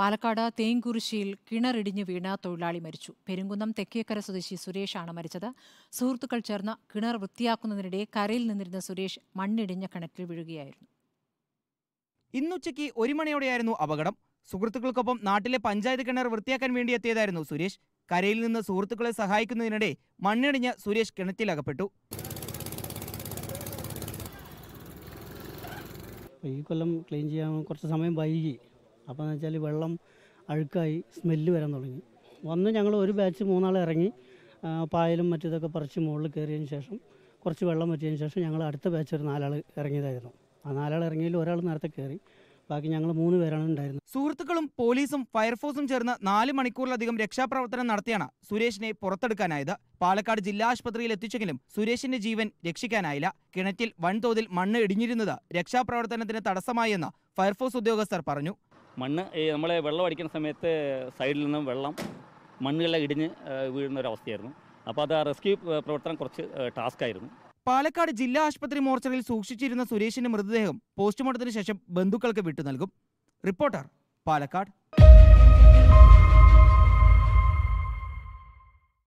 പാലക്കാട് തേങ്കുറിശ്ശിയിൽ കിണറിടിഞ്ഞ് വീണ തൊഴിലാളി മരിച്ചു പെരുങ്കുന്നം തെക്കേക്കര സ്വദേശി സുരേഷാണ് മരിച്ചത് സുഹൃത്തുക്കൾ ചേർന്ന് കിണർ വൃത്തിയാക്കുന്നതിനിടെ കരയിൽ നിന്നിരുന്ന സുരേഷ് മണ്ണിടിഞ്ഞ കിണറ്റിൽ വീഴുകയായിരുന്നു ഇന്നുച്ചയ്ക്ക് ഒരു മണിയോടെയായിരുന്നു അപകടം സുഹൃത്തുക്കൾക്കൊപ്പം നാട്ടിലെ പഞ്ചായത്ത് കിണർ വൃത്തിയാക്കാൻ വേണ്ടി എത്തിയതായിരുന്നു സുരേഷ് കരയിൽ നിന്ന് സുഹൃത്തുക്കളെ സഹായിക്കുന്നതിനിടെ മണ്ണിടിഞ്ഞ് സുരേഷ് കിണറ്റിലകപ്പെട്ടു ഈ കൊല്ലം ക്ലീൻ ചെയ്യാൻ കുറച്ച് സമയം വൈകി അപ്പോൾ എന്ന് വെച്ചാൽ വെള്ളം അഴുക്കായി സ്മെല്ല് വരാൻ തുടങ്ങി വന്ന് ഞങ്ങൾ ഒരു ബാച്ച് മൂന്നാൾ ഇറങ്ങി പായലും മറ്റേതൊക്കെ പറിച്ച് മുകളിൽ കയറിയതിന് ശേഷം കുറച്ച് വെള്ളം പറ്റിയതിന് ശേഷം ഞങ്ങൾ അടുത്ത ബാച്ച് ഒരു നാലാൾ ഇറങ്ങിയതായിരുന്നു ആ നാലാൾ ഇറങ്ങിയതിൽ ഒരാൾ നേരത്തെ കയറി ബാക്കി ഞങ്ങൾ മൂന്ന് പേരാണ് ഉണ്ടായിരുന്നത് സുഹൃത്തുക്കളും പോലീസും ഫയർഫോഴ്സും ചേർന്ന് നാല് മണിക്കൂറിലധികം രക്ഷാപ്രവർത്തനം നടത്തിയാണ് സുരേഷിനെ പുറത്തെടുക്കാനായത് പാലക്കാട് ജില്ലാ ആശുപത്രിയിൽ എത്തിച്ചെങ്കിലും സുരേഷിന്റെ ജീവൻ രക്ഷിക്കാനായില്ല കിണറ്റിൽ വൻതോതിൽ മണ്ണ് ഇടിഞ്ഞിരുന്നത് രക്ഷാപ്രവർത്തനത്തിന് തടസ്സമായെന്ന് ഫയർഫോഴ്സ് ഉദ്യോഗസ്ഥർ പറഞ്ഞു മണ്ണ് ഈ നമ്മളെ വെള്ളം അടിക്കുന്ന സമയത്ത് സൈഡിൽ നിന്നും വെള്ളം മണ്ണുകളെ ഇടിഞ്ഞ് വീഴുന്ന ഒരു അവസ്ഥയായിരുന്നു അപ്പോൾ അത് ആ റെസ്ക്യൂ പ്രവർത്തനം കുറച്ച് ടാസ്ക് ആയിരുന്നു പാലക്കാട് ജില്ലാ ആശുപത്രി മോർച്ചറിയിൽ സൂക്ഷിച്ചിരുന്ന സുരേഷിന്റെ മൃതദേഹം പോസ്റ്റ്മോർട്ടത്തിന് ശേഷം ബന്ധുക്കൾക്ക് വിട്ടു നൽകും റിപ്പോർട്ടർ പാലക്കാട്